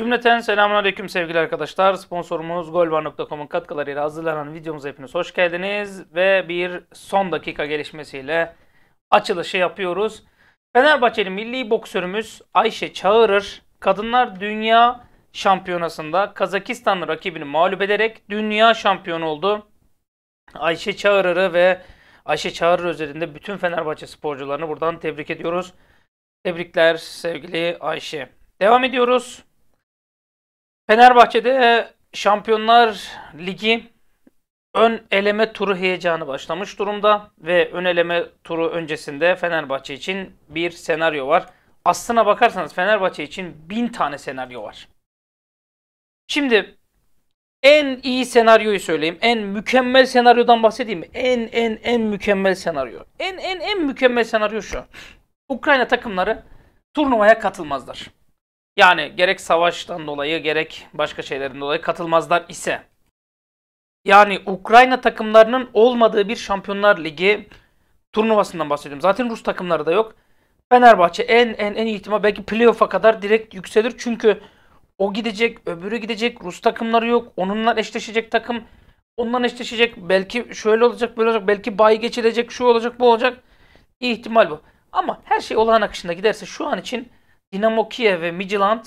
Cümleten selamünaleyküm sevgili arkadaşlar. Sponsorumuz golvar.com'un katkılarıyla hazırlanan videomuza hepiniz hoş geldiniz. Ve bir son dakika gelişmesiyle açılışı yapıyoruz. Fenerbahçeli milli boksörümüz Ayşe Çağırır, Kadınlar Dünya Şampiyonası'nda Kazakistanlı rakibini mağlup ederek dünya şampiyonu oldu. Ayşe Çağırır'ı ve Ayşe Çağırır özelinde bütün Fenerbahçe sporcularını buradan tebrik ediyoruz. Tebrikler sevgili Ayşe. Devam ediyoruz. Fenerbahçe'de e, Şampiyonlar Ligi ön eleme turu heyecanı başlamış durumda ve ön eleme turu öncesinde Fenerbahçe için bir senaryo var. Aslına bakarsanız Fenerbahçe için bin tane senaryo var. Şimdi en iyi senaryoyu söyleyeyim. En mükemmel senaryodan bahsedeyim En en en mükemmel senaryo. En en en mükemmel senaryo şu. Ukrayna takımları turnuvaya katılmazlar. Yani gerek savaştan dolayı gerek başka şeylerden dolayı katılmazlar ise. Yani Ukrayna takımlarının olmadığı bir Şampiyonlar Ligi turnuvasından bahsediyorum. Zaten Rus takımları da yok. Fenerbahçe en en en ihtimal belki playoff'a kadar direkt yükselir. Çünkü o gidecek, öbürü gidecek. Rus takımları yok. Onunla eşleşecek takım. onunla eşleşecek. Belki şöyle olacak, böyle olacak. Belki bay geçilecek, şu olacak, bu olacak. İhtimal bu. Ama her şey olağan akışında giderse şu an için Dinamo Kiev ve Midtjylland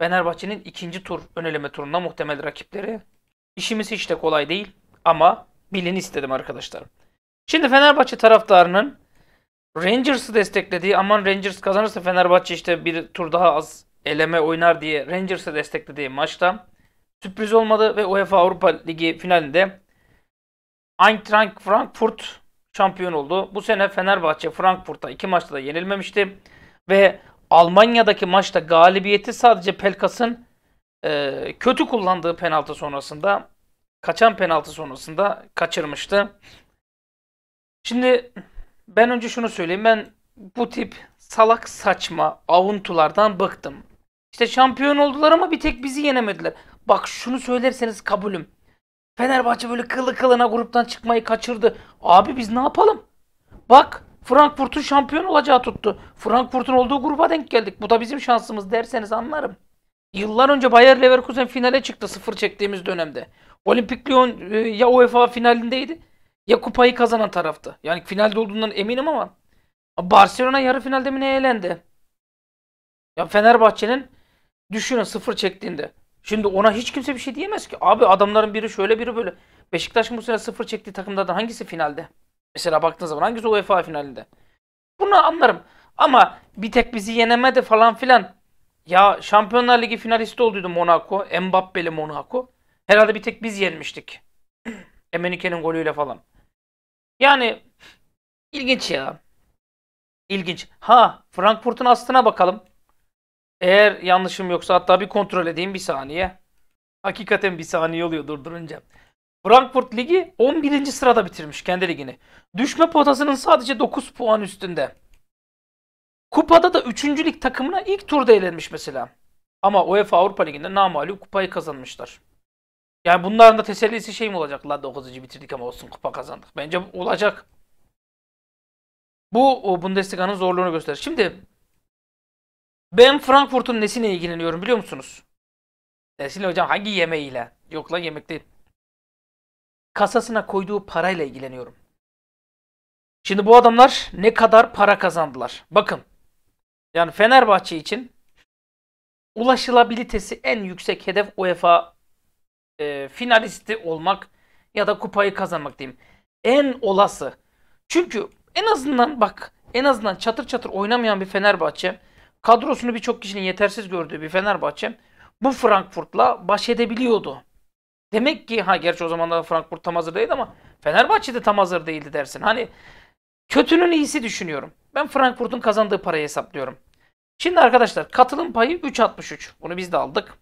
Fenerbahçe'nin ikinci tur öneleme turunda muhtemel rakipleri. İşimiz hiç de kolay değil ama bilin istedim arkadaşlar. Şimdi Fenerbahçe taraftarının Rangers'ı desteklediği aman Rangers kazanırsa Fenerbahçe işte bir tur daha az eleme oynar diye Rangers'ı desteklediği maçta sürpriz olmadı ve UEFA Avrupa Ligi finalinde Eintracht Frankfurt şampiyon oldu. Bu sene Fenerbahçe Frankfurt'a iki maçta da yenilmemişti ve Almanya'daki maçta galibiyeti sadece Pelkas'ın e, kötü kullandığı penaltı sonrasında kaçan penaltı sonrasında kaçırmıştı. Şimdi ben önce şunu söyleyeyim. Ben bu tip salak saçma avuntulardan bıktım. İşte şampiyon oldular ama bir tek bizi yenemediler. Bak şunu söylerseniz kabulüm. Fenerbahçe böyle kılı kılına gruptan çıkmayı kaçırdı. Abi biz ne yapalım? Bak Frankfurt'un şampiyon olacağı tuttu. Frankfurt'un olduğu gruba denk geldik. Bu da bizim şansımız derseniz anlarım. Yıllar önce Bayer Leverkusen finale çıktı sıfır çektiğimiz dönemde. Olimpik Lyon e, ya UEFA finalindeydi ya kupayı kazanan taraftı. Yani finalde olduğundan eminim ama Barcelona yarı finalde mi ne elendi? Ya Fenerbahçe'nin düşünün sıfır çektiğinde. Şimdi ona hiç kimse bir şey diyemez ki. Abi adamların biri şöyle biri böyle. Beşiktaş bu sene sıfır çektiği takımlardan hangisi finalde? Mesela baktığın zaman hangisi UEFA finalinde? Bunu anlarım. Ama bir tek bizi yenemedi falan filan. Ya Şampiyonlar Ligi finalisti olduydu Monaco. Mbappe'li Monaco. Herhalde bir tek biz yenmiştik. Emenike'nin golüyle falan. Yani ilginç ya. İlginç. Ha Frankfurt'un aslına bakalım. Eğer yanlışım yoksa hatta bir kontrol edeyim bir saniye. Hakikaten bir saniye oluyor durdurunca. Frankfurt Ligi 11. sırada bitirmiş kendi ligini. Düşme potasının sadece 9 puan üstünde. Kupada da 3. lig takımına ilk turda elenmiş mesela. Ama UEFA Avrupa Ligi'nde namalü kupayı kazanmışlar. Yani bunların da tesellisi şey mi olacak? La 9. bitirdik ama olsun kupa kazandık. Bence olacak. Bu o Bundesliga'nın zorluğunu gösterir. Şimdi ben Frankfurt'un nesine ilgileniyorum biliyor musunuz? Nesine hocam hangi yemeğiyle? Yok lan yemek değil kasasına koyduğu parayla ilgileniyorum. Şimdi bu adamlar ne kadar para kazandılar? Bakın. Yani Fenerbahçe için ulaşılabilitesi en yüksek hedef UEFA e, finalisti olmak ya da kupayı kazanmak diyeyim. En olası. Çünkü en azından bak en azından çatır çatır oynamayan bir Fenerbahçe kadrosunu birçok kişinin yetersiz gördüğü bir Fenerbahçe bu Frankfurt'la baş edebiliyordu. Demek ki ha gerçi o zamanlar Frankfurt tam hazır değildi ama Fenerbahçe de tam hazır değildi dersin. Hani kötünün iyisi düşünüyorum. Ben Frankfurt'un kazandığı parayı hesaplıyorum. Şimdi arkadaşlar katılım payı 3.63. Bunu biz de aldık.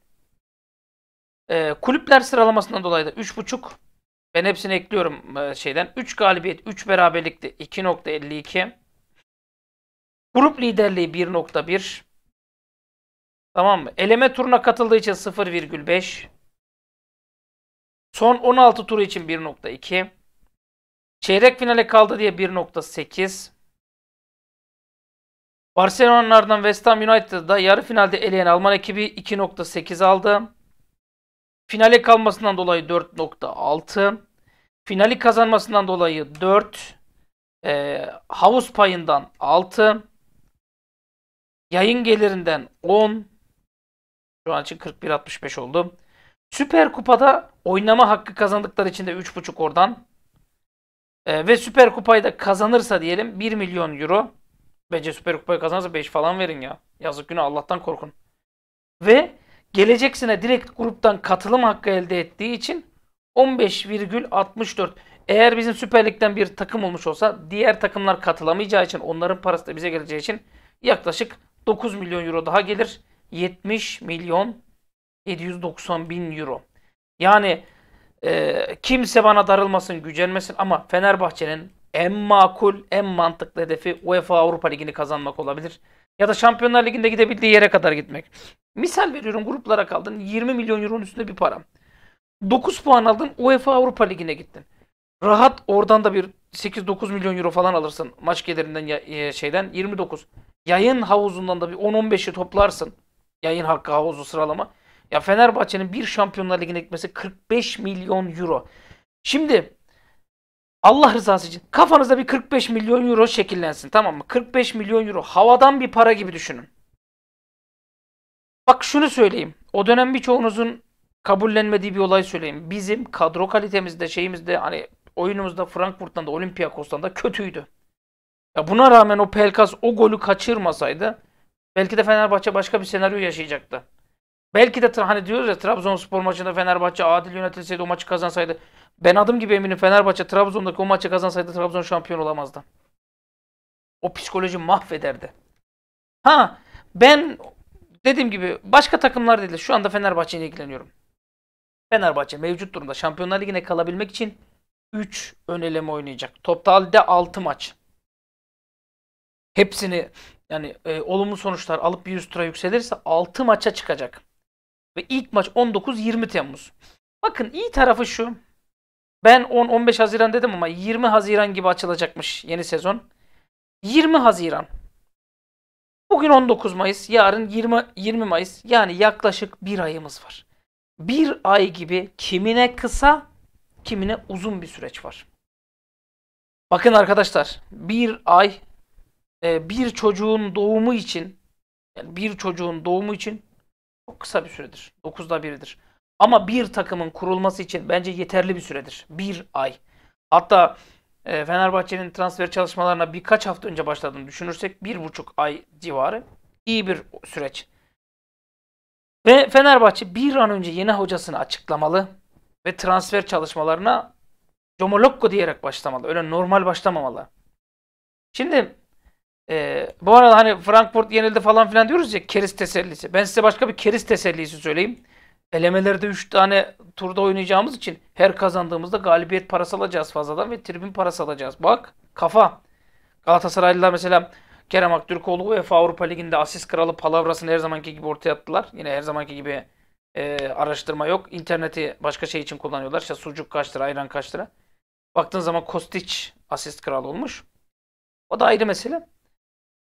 E, kulüpler sıralamasından dolayı da 3.5. Ben hepsini ekliyorum e, şeyden. 3 galibiyet, 3 beraberlikte 2.52. Grup liderliği 1.1. Tamam mı? Eleme turuna katıldığı için 0.5. Son 16 turu için 1.2. Çeyrek finale kaldı diye 1.8. Barcelona'lardan West Ham United'da yarı finalde eleyen Alman ekibi 2.8 aldı. Finale kalmasından dolayı 4.6. Finali kazanmasından dolayı 4. E, ee, havuz payından 6. Yayın gelirinden 10. Şu an için 41.65 oldu. Süper Kupa'da oynama hakkı kazandıkları için de 3.5 oradan. E, ve Süper Kupa'yı da kazanırsa diyelim 1 milyon euro. Bence Süper Kupa'yı kazanırsa 5 falan verin ya. Yazık günü Allah'tan korkun. Ve geleceksine direkt gruptan katılım hakkı elde ettiği için 15,64. Eğer bizim Süper Lig'den bir takım olmuş olsa diğer takımlar katılamayacağı için onların parası da bize geleceği için yaklaşık 9 milyon euro daha gelir. 70 milyon 790 bin euro. Yani e, kimse bana darılmasın, gücenmesin ama Fenerbahçe'nin en makul, en mantıklı hedefi UEFA Avrupa Ligi'ni kazanmak olabilir. Ya da Şampiyonlar Ligi'nde gidebildiği yere kadar gitmek. Misal veriyorum gruplara kaldın 20 milyon euronun üstünde bir param. 9 puan aldın UEFA Avrupa Ligi'ne gittin. Rahat oradan da bir 8-9 milyon euro falan alırsın maç gelirinden ya, e, şeyden 29. Yayın havuzundan da bir 10-15'i toplarsın. Yayın hakkı havuzu sıralama. Ya Fenerbahçe'nin bir Şampiyonlar Ligi'ne gitmesi 45 milyon euro. Şimdi Allah rızası için kafanızda bir 45 milyon euro şekillensin tamam mı? 45 milyon euro havadan bir para gibi düşünün. Bak şunu söyleyeyim. O dönem birçoğunuzun kabullenmediği bir olay söyleyeyim. Bizim kadro kalitemizde, şeyimizde hani oyunumuzda Frankfurt'tan da Olympiakos'tan da kötüydü. Ya buna rağmen o Pelkas o golü kaçırmasaydı belki de Fenerbahçe başka bir senaryo yaşayacaktı. Belki de hani diyoruz ya Trabzonspor maçında Fenerbahçe adil yönetilseydi o maçı kazansaydı. Ben adım gibi eminim Fenerbahçe Trabzon'daki o maçı kazansaydı Trabzon şampiyon olamazdı. O psikoloji mahvederdi. Ha ben dediğim gibi başka takımlar değil şu anda Fenerbahçe ile ilgileniyorum. Fenerbahçe mevcut durumda Şampiyonlar Ligi'ne kalabilmek için 3 ön eleme oynayacak. Toptalde 6 maç. Hepsini yani e, olumlu sonuçlar alıp bir üst tura yükselirse 6 maça çıkacak. Ve ilk maç 19-20 Temmuz. Bakın iyi tarafı şu. Ben 10-15 Haziran dedim ama 20 Haziran gibi açılacakmış yeni sezon. 20 Haziran. Bugün 19 Mayıs, yarın 20 20 Mayıs. Yani yaklaşık bir ayımız var. Bir ay gibi kimine kısa, kimine uzun bir süreç var. Bakın arkadaşlar, bir ay e, bir çocuğun doğumu için, yani bir çocuğun doğumu için çok kısa bir süredir. 9'da 1'dir. Ama bir takımın kurulması için bence yeterli bir süredir. Bir ay. Hatta e, Fenerbahçe'nin transfer çalışmalarına birkaç hafta önce başladığını düşünürsek bir buçuk ay civarı iyi bir süreç. Ve Fenerbahçe bir an önce yeni hocasını açıklamalı ve transfer çalışmalarına Comolokko diyerek başlamalı. Öyle normal başlamamalı. Şimdi e, bu arada hani Frankfurt yenildi falan filan diyoruz ya keriz tesellisi. Ben size başka bir keriz tesellisi söyleyeyim. Elemelerde 3 tane turda oynayacağımız için her kazandığımızda galibiyet parası alacağız fazladan ve tribün parası alacağız. Bak kafa. Galatasaraylılar mesela Kerem Aktürkoğlu UEFA Avrupa Ligi'nde asist kralı palavrasını her zamanki gibi ortaya attılar. Yine her zamanki gibi e, araştırma yok. İnterneti başka şey için kullanıyorlar. İşte sucuk kaç lira, ayran kaç lira. Baktığın zaman Kostic asist kralı olmuş. O da ayrı mesele.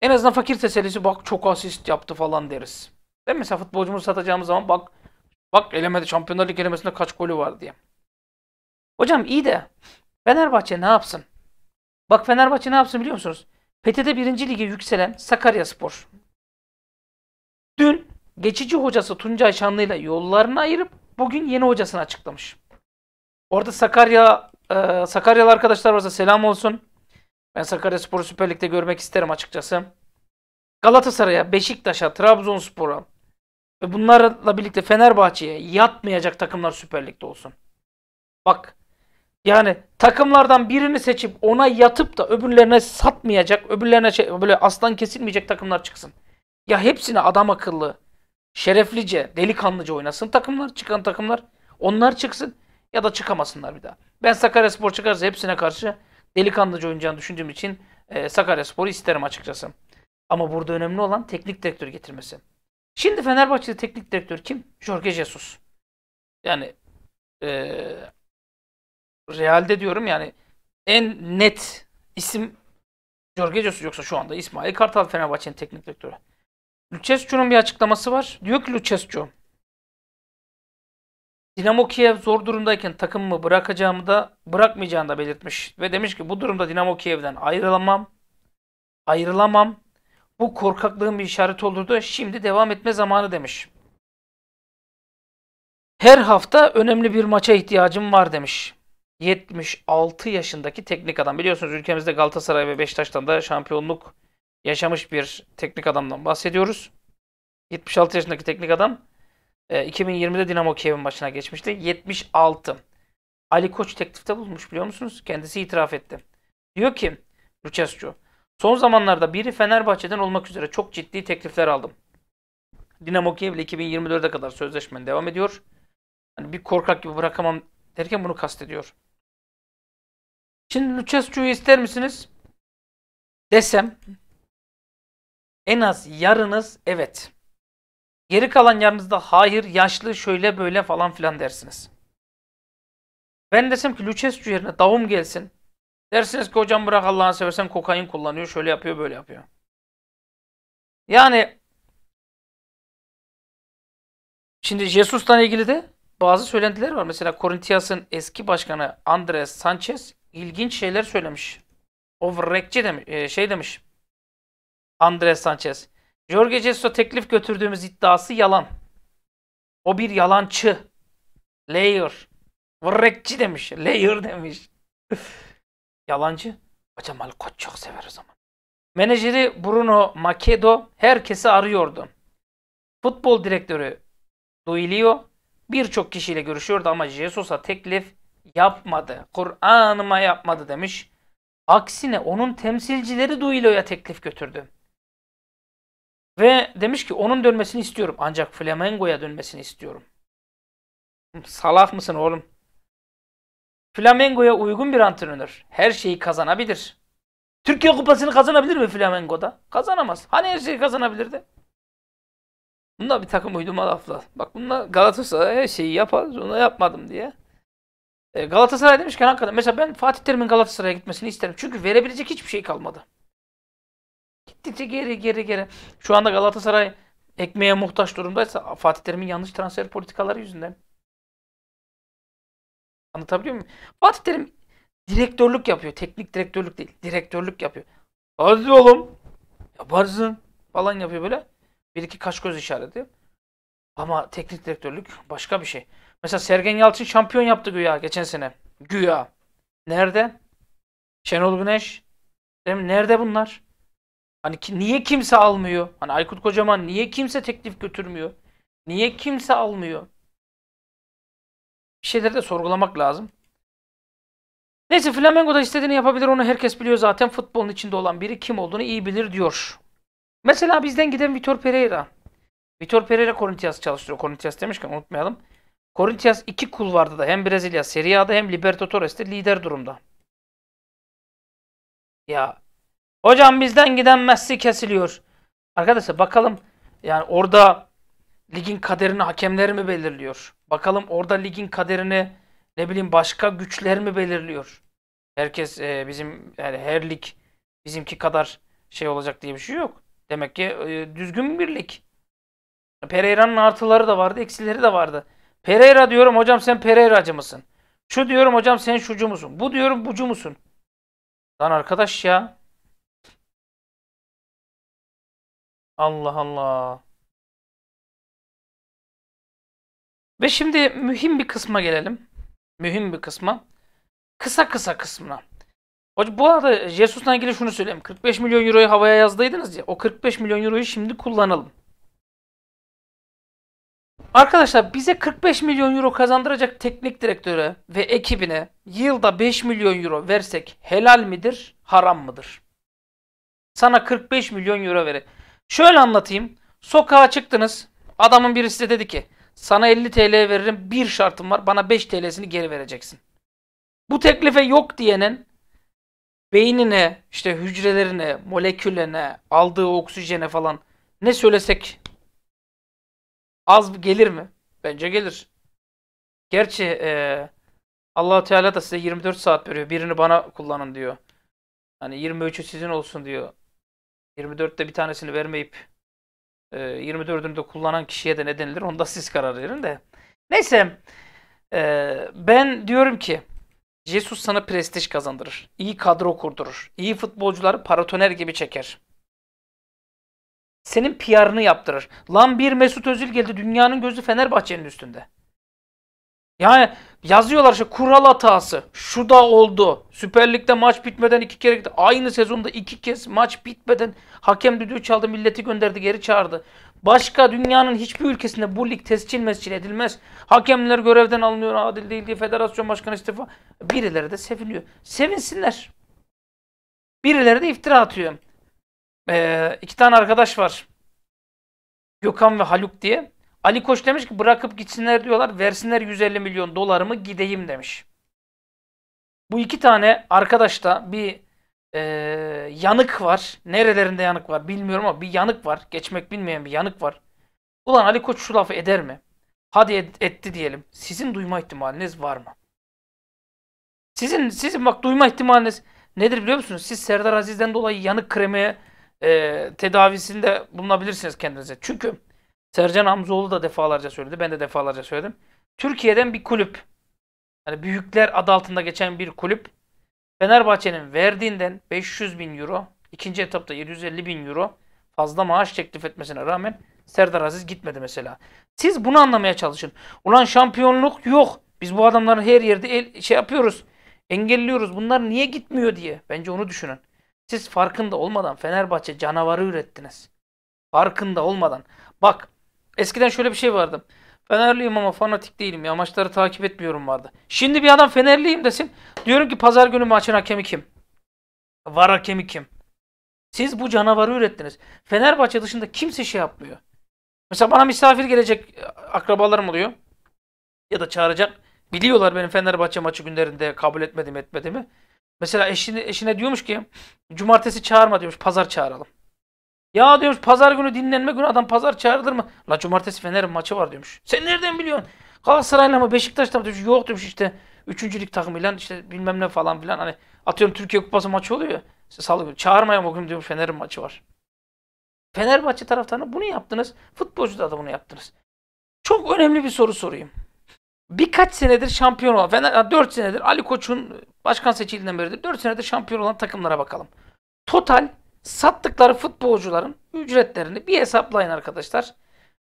En azından fakir tesellisi bak çok asist yaptı falan deriz. Değil mi? Mesela futbolcumuzu satacağımız zaman bak bak elemede Şampiyonlar Ligi elemesinde kaç golü var diye. Hocam iyi de Fenerbahçe ne yapsın? Bak Fenerbahçe ne yapsın biliyor musunuz? PTT'de 1. Lig'e yükselen Sakarya Spor. Dün geçici hocası Tuncay Şanlı ile yollarını ayırıp bugün yeni hocasını açıklamış. Orada Sakarya e, Sakaryalı arkadaşlar varsa selam olsun. Ben Sakaryaspor'u Süper Lig'de görmek isterim açıkçası. Galatasaray'a, Beşiktaş'a, Trabzonspor'a ve bunlarla birlikte Fenerbahçe'ye yatmayacak takımlar Süper Lig'de olsun. Bak yani takımlardan birini seçip ona yatıp da öbürlerine satmayacak, öbürlerine şey, böyle aslan kesilmeyecek takımlar çıksın. Ya hepsine adam akıllı, şereflice, delikanlıca oynasın takımlar, çıkan takımlar. Onlar çıksın ya da çıkamasınlar bir daha. Ben Sakaryaspor çıkarsa hepsine karşı delikanlıca oynayacağını düşündüğüm için e, Sakarya Spor'u isterim açıkçası. Ama burada önemli olan teknik direktör getirmesi. Şimdi Fenerbahçe'de teknik direktör kim? Jorge Jesus. Yani e, Real'de diyorum yani en net isim Jorge Jesus yoksa şu anda İsmail Kartal Fenerbahçe'nin teknik direktörü. Lucescu'nun bir açıklaması var. Diyor ki Lucescu Dinamo Kiev zor durumdayken takımımı bırakacağımı da bırakmayacağını da belirtmiş. Ve demiş ki bu durumda Dinamo Kiev'den ayrılamam. Ayrılamam. Bu korkaklığın bir işaret olurdu. Şimdi devam etme zamanı demiş. Her hafta önemli bir maça ihtiyacım var demiş. 76 yaşındaki teknik adam. Biliyorsunuz ülkemizde Galatasaray ve Beşiktaş'tan da şampiyonluk yaşamış bir teknik adamdan bahsediyoruz. 76 yaşındaki teknik adam 2020'de ee, Dinamo Kiev'in başına geçmişti. 76. Ali Koç teklifte bulmuş biliyor musunuz? Kendisi itiraf etti. Diyor ki Lucescu, son zamanlarda biri Fenerbahçe'den olmak üzere çok ciddi teklifler aldım. Dinamo Kiev ile 2024'e kadar sözleşmen devam ediyor. Hani bir korkak gibi bırakamam derken bunu kastediyor. Şimdi Lucescu'yu ister misiniz? Desem en az yarınız evet. Geri kalan yanınızda hayır, yaşlı, şöyle böyle falan filan dersiniz. Ben desem ki Lucescu yerine davum gelsin. Dersiniz ki hocam bırak Allah'ını seversen kokain kullanıyor, şöyle yapıyor, böyle yapıyor. Yani şimdi Jesus'tan ilgili de bazı söylentiler var. Mesela Korintiyas'ın eski başkanı Andres Sanchez ilginç şeyler söylemiş. Overreaktçi demiş, e, şey demiş. Andres Sanchez. Jorge Jesus'a teklif götürdüğümüz iddiası yalan. O bir yalancı. Layer. Vırrekçi demiş. Layer demiş. yalancı. Hocam Ali Koç çok sever o zaman. Menajeri Bruno Makedo herkesi arıyordu. Futbol direktörü Duilio birçok kişiyle görüşüyordu ama Jesus'a teklif yapmadı. Kur'an'ıma yapmadı demiş. Aksine onun temsilcileri Duilio'ya teklif götürdü. Ve demiş ki onun dönmesini istiyorum. Ancak Flamengo'ya dönmesini istiyorum. Salak mısın oğlum? Flamengo'ya uygun bir antrenör. Her şeyi kazanabilir. Türkiye Kupası'nı kazanabilir mi Flamengo'da? Kazanamaz. Hani her şeyi kazanabilirdi? Bunda bir takım uydurma laflar. Bak bunlar Galatasaray her şeyi yapar. Onu yapmadım diye. E, Galatasaray demişken hakikaten mesela ben Fatih Terim'in Galatasaray'a gitmesini isterim. Çünkü verebilecek hiçbir şey kalmadı gittikçe geri geri geri. Şu anda Galatasaray ekmeğe muhtaç durumdaysa Fatih Terim'in yanlış transfer politikaları yüzünden. Anlatabiliyor muyum? Fatih Terim direktörlük yapıyor. Teknik direktörlük değil. Direktörlük yapıyor. Hadi oğlum. Yaparsın. Falan yapıyor böyle. Bir iki kaş göz işareti. Ama teknik direktörlük başka bir şey. Mesela Sergen Yalçın şampiyon yaptı güya geçen sene. Güya. Nerede? Şenol Güneş. Değil Nerede bunlar? Hani ki, niye kimse almıyor? Hani Aykut Kocaman niye kimse teklif götürmüyor? Niye kimse almıyor? Bir şeyleri de sorgulamak lazım. Neyse Flamengo da istediğini yapabilir onu herkes biliyor zaten futbolun içinde olan biri kim olduğunu iyi bilir diyor. Mesela bizden giden Vitor Pereira. Vitor Pereira Corinthians çalıştırıyor. Corinthians demişken unutmayalım. Corinthians iki kulvarda da hem Brezilya Serie A'da hem Libertadores'te lider durumda. Ya Hocam bizden giden Messi kesiliyor. Arkadaşlar bakalım yani orada ligin kaderini hakemler mi belirliyor? Bakalım orada ligin kaderini ne bileyim başka güçler mi belirliyor? Herkes e, bizim yani her lig bizimki kadar şey olacak diye bir şey yok. Demek ki e, düzgün bir lig. Pereira'nın artıları da vardı, eksileri de vardı. Pereira diyorum hocam sen Pereira'cı mısın? Şu diyorum hocam sen şucu musun? Bu diyorum bucu musun? Lan arkadaş ya. Allah Allah. Ve şimdi mühim bir kısma gelelim. Mühim bir kısma. Kısa kısa kısmına. Hocam bu arada Jesus'la ilgili şunu söyleyeyim. 45 milyon euroyu havaya yazdıydınız ya. O 45 milyon euroyu şimdi kullanalım. Arkadaşlar bize 45 milyon euro kazandıracak teknik direktöre ve ekibine yılda 5 milyon euro versek helal midir, haram mıdır? Sana 45 milyon euro verir. Şöyle anlatayım. Sokağa çıktınız. Adamın birisi de dedi ki sana 50 TL veririm bir şartım var bana 5 TL'sini geri vereceksin. Bu teklife yok diyenin beynine, işte hücrelerine, molekülene, aldığı oksijene falan ne söylesek az gelir mi? Bence gelir. Gerçi e, allah Teala da size 24 saat veriyor. Birini bana kullanın diyor. Hani 23'ü sizin olsun diyor. 24'te bir tanesini vermeyip e, 24'ünü de kullanan kişiye de ne denilir? da siz karar verin de. Neyse e, ben diyorum ki Jesus sana prestij kazandırır. İyi kadro kurdurur. İyi futbolcuları paratoner gibi çeker. Senin PR'ını yaptırır. Lan bir Mesut Özil geldi dünyanın gözü Fenerbahçe'nin üstünde. Yani yazıyorlar işte kural hatası. Şu da oldu. Süper Lig'de maç bitmeden iki kere gitti. Aynı sezonda iki kez maç bitmeden hakem düdüğü çaldı milleti gönderdi geri çağırdı. Başka dünyanın hiçbir ülkesinde bu lig tescil mescil edilmez. Hakemler görevden alınıyor adil değil diye federasyon başkanı istifa. Birileri de seviniyor. Sevinsinler. Birileri de iftira atıyor. Ee, iki tane arkadaş var. Gökhan ve Haluk diye. Ali Koç demiş ki bırakıp gitsinler diyorlar. Versinler 150 milyon dolarımı gideyim demiş. Bu iki tane arkadaşta bir e, yanık var. Nerelerinde yanık var bilmiyorum ama bir yanık var. Geçmek bilmeyen bir yanık var. Ulan Ali Koç şu lafı eder mi? Hadi et, etti diyelim. Sizin duyma ihtimaliniz var mı? Sizin sizin bak duyma ihtimaliniz nedir biliyor musunuz? Siz Serdar Aziz'den dolayı yanık kremi e, tedavisinde bulunabilirsiniz kendinize. Çünkü Sercan Hamzoğlu da defalarca söyledi. Ben de defalarca söyledim. Türkiye'den bir kulüp. Yani büyükler adı altında geçen bir kulüp. Fenerbahçe'nin verdiğinden 500 bin euro, ikinci etapta 750 bin euro fazla maaş teklif etmesine rağmen Serdar Aziz gitmedi mesela. Siz bunu anlamaya çalışın. Ulan şampiyonluk yok. Biz bu adamların her yerde el, şey yapıyoruz. Engelliyoruz. Bunlar niye gitmiyor diye. Bence onu düşünün. Siz farkında olmadan Fenerbahçe canavarı ürettiniz. Farkında olmadan. Bak Eskiden şöyle bir şey vardı. Fenerliyim ama fanatik değilim ya. Maçları takip etmiyorum vardı. Şimdi bir adam Fenerliyim desin. Diyorum ki pazar günü maçın hakemi kim? Var hakemi kim? Siz bu canavarı ürettiniz. Fenerbahçe dışında kimse şey yapmıyor. Mesela bana misafir gelecek e, akrabalarım oluyor. Ya da çağıracak. Biliyorlar benim Fenerbahçe maçı günlerinde kabul etmedim mi? Mesela eşine, eşine diyormuş ki cumartesi çağırma diyormuş pazar çağıralım. Ya diyormuş pazar günü dinlenme günü adam pazar çağırılır mı? La cumartesi Fener'in maçı var diyormuş. Sen nereden biliyorsun? Galatasaray'la mı Beşiktaş'la mı diyormuş. Yok diyormuş işte. Üçüncülük takımıyla işte bilmem ne falan filan. Hani atıyorum Türkiye Kupası maçı oluyor ya. salı günü. Çağırmayalım o gün diyormuş Fener'in maçı var. Fenerbahçe taraftarına bunu yaptınız. Futbolcuda da bunu yaptınız. Çok önemli bir soru sorayım. Birkaç senedir şampiyon olan, Fener, 4 senedir Ali Koç'un başkan seçildiğinden beridir 4 senedir şampiyon olan takımlara bakalım. Total sattıkları futbolcuların ücretlerini bir hesaplayın arkadaşlar.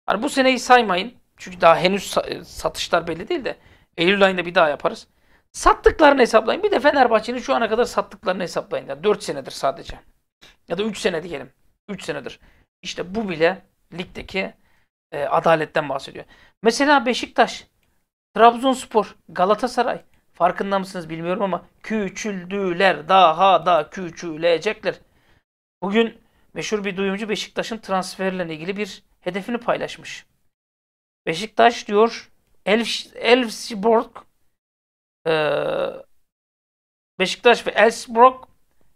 Hani bu seneyi saymayın. Çünkü daha henüz e, satışlar belli değil de Eylül ayında bir daha yaparız. Sattıklarını hesaplayın. Bir de Fenerbahçe'nin şu ana kadar sattıklarını hesaplayın. Yani 4 senedir sadece. Ya da 3 sene diyelim. 3 senedir. İşte bu bile ligdeki e, adaletten bahsediyor. Mesela Beşiktaş, Trabzonspor, Galatasaray farkında mısınız bilmiyorum ama küçüldüler daha da küçülecekler. Bugün meşhur bir duyumcu Beşiktaş'ın transferlerle ilgili bir hedefini paylaşmış. Beşiktaş diyor Elf, Elfsborg e, Beşiktaş ve Elfsborg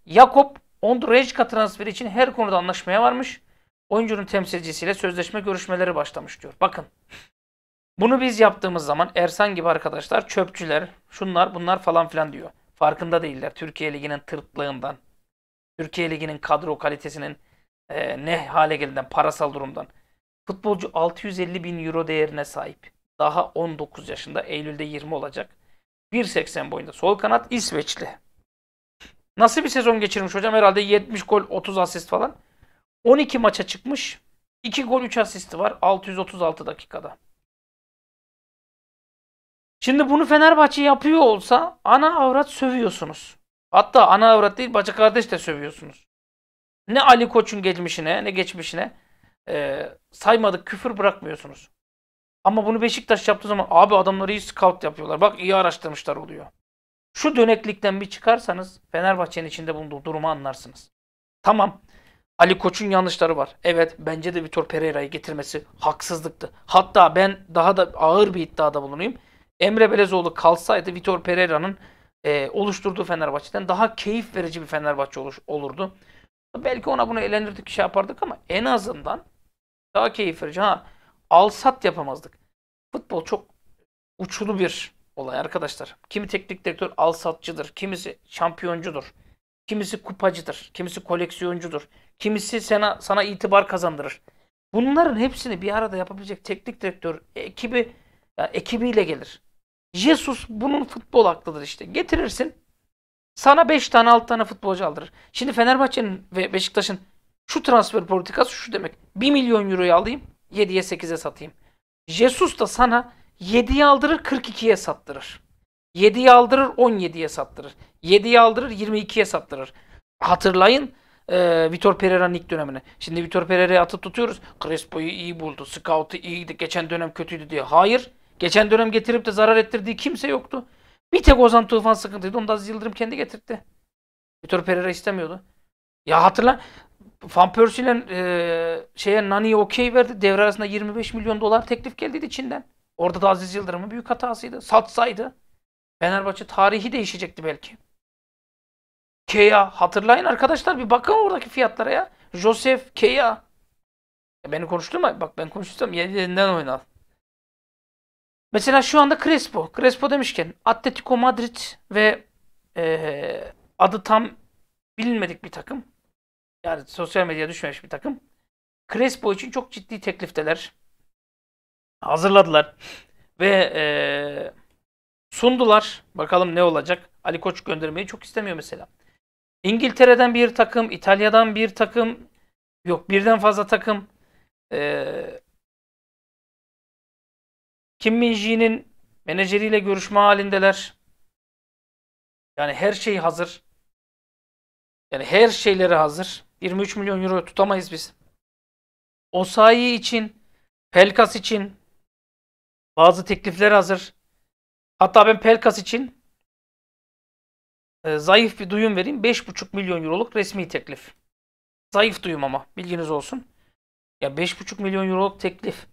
Jakob Ondrejka transferi için her konuda anlaşmaya varmış. Oyuncunun temsilcisiyle sözleşme görüşmeleri başlamış diyor. Bakın. Bunu biz yaptığımız zaman Ersan gibi arkadaşlar çöpçüler, şunlar bunlar falan filan diyor. Farkında değiller Türkiye Ligi'nin tırtlığından, Türkiye Ligi'nin kadro kalitesinin e, ne hale geldiğinden, parasal durumdan. Futbolcu 650 bin euro değerine sahip. Daha 19 yaşında, Eylül'de 20 olacak. 1.80 boyunda sol kanat İsveçli. Nasıl bir sezon geçirmiş hocam? Herhalde 70 gol, 30 asist falan. 12 maça çıkmış. 2 gol, 3 asisti var 636 dakikada. Şimdi bunu Fenerbahçe yapıyor olsa ana avrat sövüyorsunuz. Hatta ana avrat değil bacı kardeş de sövüyorsunuz. Ne Ali Koç'un geçmişine ne geçmişine e, saymadık küfür bırakmıyorsunuz. Ama bunu Beşiktaş yaptığı zaman abi adamları iyi scout yapıyorlar. Bak iyi araştırmışlar oluyor. Şu döneklikten bir çıkarsanız Fenerbahçe'nin içinde bulunduğu durumu anlarsınız. Tamam. Ali Koç'un yanlışları var. Evet bence de Vitor Pereira'yı getirmesi haksızlıktı. Hatta ben daha da ağır bir iddiada bulunayım. Emre Belezoğlu kalsaydı Vitor Pereira'nın e, oluşturduğu Fenerbahçe'den daha keyif verici bir Fenerbahçe oluş, olurdu. Belki ona bunu eğlendirdik, şey yapardık ama en azından daha keyif verici. Ha, alsat yapamazdık. Futbol çok uçulu bir olay arkadaşlar. Kimi teknik direktör alsatçıdır, kimisi şampiyoncudur, kimisi kupacıdır, kimisi koleksiyoncudur, kimisi sana, sana itibar kazandırır. Bunların hepsini bir arada yapabilecek teknik direktör ekibi yani ekibiyle gelir. Jesus bunun futbol aklıdır işte. Getirirsin. Sana 5 tane 6 tane futbolcu aldırır. Şimdi Fenerbahçe'nin ve Beşiktaş'ın şu transfer politikası şu demek. 1 milyon euroyu alayım 7'ye 8'e satayım. Jesus da sana 7'yi aldırır 42'ye sattırır. 7'yi aldırır 17'ye sattırır. 7'yi aldırır 22'ye sattırır. Hatırlayın e, Vitor Pereira'nın ilk dönemini. Şimdi Vitor Pereira'yı atıp tutuyoruz. Crespo'yu iyi buldu. Scout'u iyiydi. Geçen dönem kötüydü diye. Hayır. Geçen dönem getirip de zarar ettirdiği kimse yoktu. Bir tek Ozan Tufan sıkıntıydı. Onu da Aziz Yıldırım kendi getirtti. Vitor Pereira istemiyordu. Ya hatırla Van Persie'yle e, şeye Nani'ye okey verdi. Devre arasında 25 milyon dolar teklif geldi Çin'den. Orada da Aziz Yıldırım'ın büyük hatasıydı. Satsaydı Fenerbahçe tarihi değişecekti belki. Kea hatırlayın arkadaşlar bir bakın oradaki fiyatlara ya. Josef Kea. Beni konuştu mu? Bak ben konuştursam yeniden oynar. Mesela şu anda Crespo. Crespo demişken Atletico Madrid ve e, adı tam bilinmedik bir takım. Yani sosyal medyaya düşmemiş bir takım. Crespo için çok ciddi teklifteler. Hazırladılar. Ve e, sundular. Bakalım ne olacak. Ali Koç göndermeyi çok istemiyor mesela. İngiltere'den bir takım, İtalya'dan bir takım, yok birden fazla takım. E, kim Minji'nin menajeriyle görüşme halindeler. Yani her şey hazır. Yani her şeyleri hazır. 23 milyon euro tutamayız biz. Osayi için, Pelkas için bazı teklifler hazır. Hatta ben Pelkas için e, zayıf bir duyum vereyim. 5,5 milyon euroluk resmi teklif. Zayıf duyum ama bilginiz olsun. Ya 5,5 milyon euroluk teklif.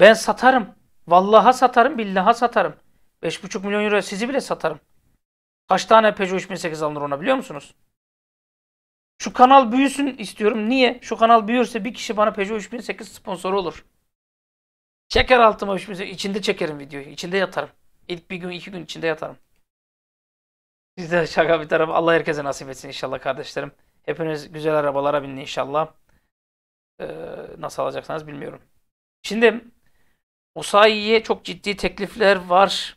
Ben satarım. Vallaha satarım, billaha satarım. 5,5 milyon euro sizi bile satarım. Kaç tane Peugeot 3008 alınır ona biliyor musunuz? Şu kanal büyüsün istiyorum. Niye? Şu kanal büyürse bir kişi bana Peugeot 3008 sponsoru olur. Çeker altıma 3008. içinde çekerim videoyu. İçinde yatarım. İlk bir gün iki gün içinde yatarım. Size şaka bir taraf. Allah herkese nasip etsin inşallah kardeşlerim. Hepiniz güzel arabalara binin inşallah. Ee, nasıl alacaksanız bilmiyorum. Şimdi Osayi'ye çok ciddi teklifler var.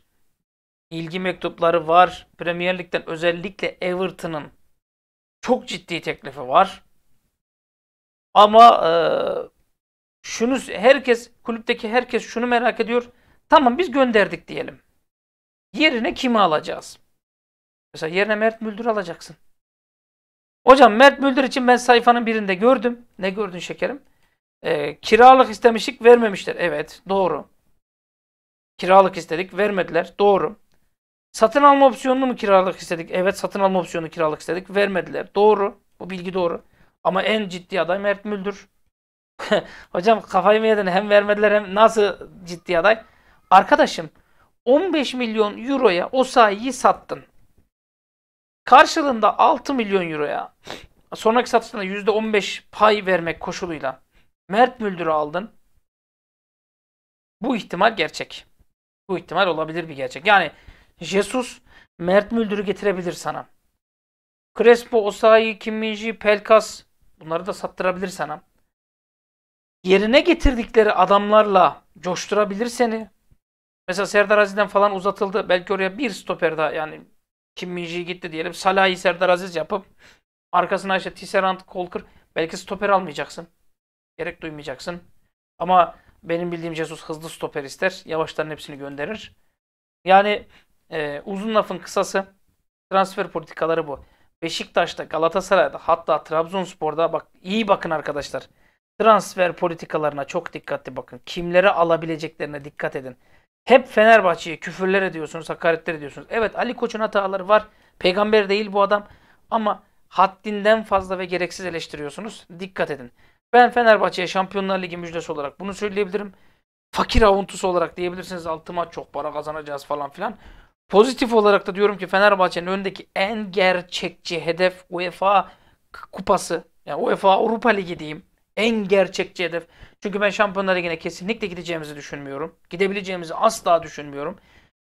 İlgi mektupları var. Premier Lig'den özellikle Everton'ın çok ciddi teklifi var. Ama e, şunu herkes kulüpteki herkes şunu merak ediyor. Tamam biz gönderdik diyelim. Yerine kimi alacağız? Mesela yerine Mert Müldür alacaksın. Hocam Mert Müldür için ben sayfanın birinde gördüm. Ne gördün şekerim? E, kiralık istemişik vermemişler. Evet doğru. Kiralık istedik vermediler. Doğru. Satın alma opsiyonunu mu kiralık istedik? Evet satın alma opsiyonu kiralık istedik. Vermediler. Doğru. Bu bilgi doğru. Ama en ciddi aday Mert Müldür. Hocam kafayı mı yedin? Hem vermediler hem nasıl ciddi aday? Arkadaşım 15 milyon euroya o sahiyi sattın. Karşılığında 6 milyon euroya sonraki satışında %15 pay vermek koşuluyla Mert Müldür'ü aldın. Bu ihtimal gerçek. Bu ihtimal olabilir bir gerçek. Yani Jesus Mert Müldür'ü getirebilir sana. Crespo, Osayi, Kiminji, Pelkas bunları da sattırabilir sana. Yerine getirdikleri adamlarla coşturabilir seni. Mesela Serdar Aziz'den falan uzatıldı. Belki oraya bir stoper daha yani Kim gitti diyelim. Salah'ı Serdar Aziz yapıp arkasına işte Tisserand, Kolkır belki stoper almayacaksın. Gerek duymayacaksın. Ama benim bildiğim Jesus hızlı stoper ister. Yavaşların hepsini gönderir. Yani e, uzun lafın kısası transfer politikaları bu. Beşiktaş'ta, Galatasaray'da hatta Trabzonspor'da bak iyi bakın arkadaşlar. Transfer politikalarına çok dikkatli bakın. kimlere alabileceklerine dikkat edin. Hep Fenerbahçe'ye küfürler ediyorsunuz, hakaretler ediyorsunuz. Evet Ali Koç'un hataları var. Peygamber değil bu adam. Ama haddinden fazla ve gereksiz eleştiriyorsunuz. Dikkat edin. Ben Fenerbahçe'ye Şampiyonlar Ligi müjdesi olarak bunu söyleyebilirim. Fakir avuntusu olarak diyebilirsiniz. Altı maç çok para kazanacağız falan filan. Pozitif olarak da diyorum ki Fenerbahçe'nin önündeki en gerçekçi hedef UEFA kupası. Yani UEFA Avrupa Ligi diyeyim. En gerçekçi hedef. Çünkü ben Şampiyonlar Ligi'ne kesinlikle gideceğimizi düşünmüyorum. Gidebileceğimizi asla düşünmüyorum.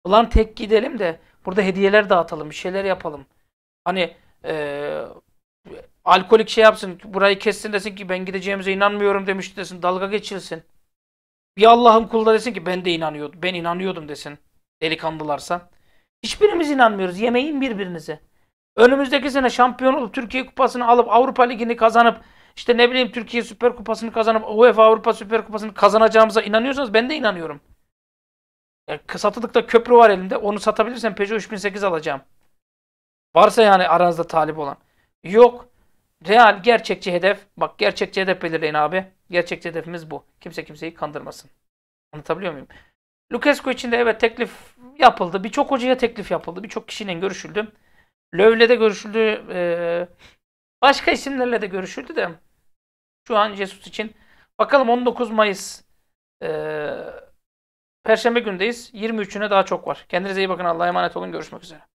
Ulan tek gidelim de burada hediyeler dağıtalım, bir şeyler yapalım. Hani e, alkolik şey yapsın, burayı kessin desin ki ben gideceğimize inanmıyorum demiş desin, dalga geçilsin. Bir Allah'ın kulu da desin ki ben de inanıyordum, ben inanıyordum desin delikanlılarsa. Hiçbirimiz inanmıyoruz, yemeyin birbirinize. Önümüzdeki sene şampiyon olup Türkiye Kupası'nı alıp Avrupa Ligi'ni kazanıp işte ne bileyim Türkiye Süper Kupası'nı kazanıp UEFA Avrupa Süper Kupası'nı kazanacağımıza inanıyorsanız ben de inanıyorum. Yani satılıkta köprü var elimde. Onu satabilirsen Peugeot 3008 alacağım. Varsa yani aranızda talip olan. Yok. Real gerçekçi hedef. Bak gerçekçi hedef belirleyin abi. Gerçekçi hedefimiz bu. Kimse kimseyi kandırmasın. Anlatabiliyor muyum? Lucescu için de evet teklif yapıldı. Birçok hocaya teklif yapıldı. Birçok kişiyle görüşüldü. Löv'le de görüşüldü. Ee, başka isimlerle de görüşüldü de şu an Jesus için bakalım 19 Mayıs e, Perşembe gündeyiz. 23'üne daha çok var. Kendinize iyi bakın. Allah'a emanet olun. Görüşmek üzere.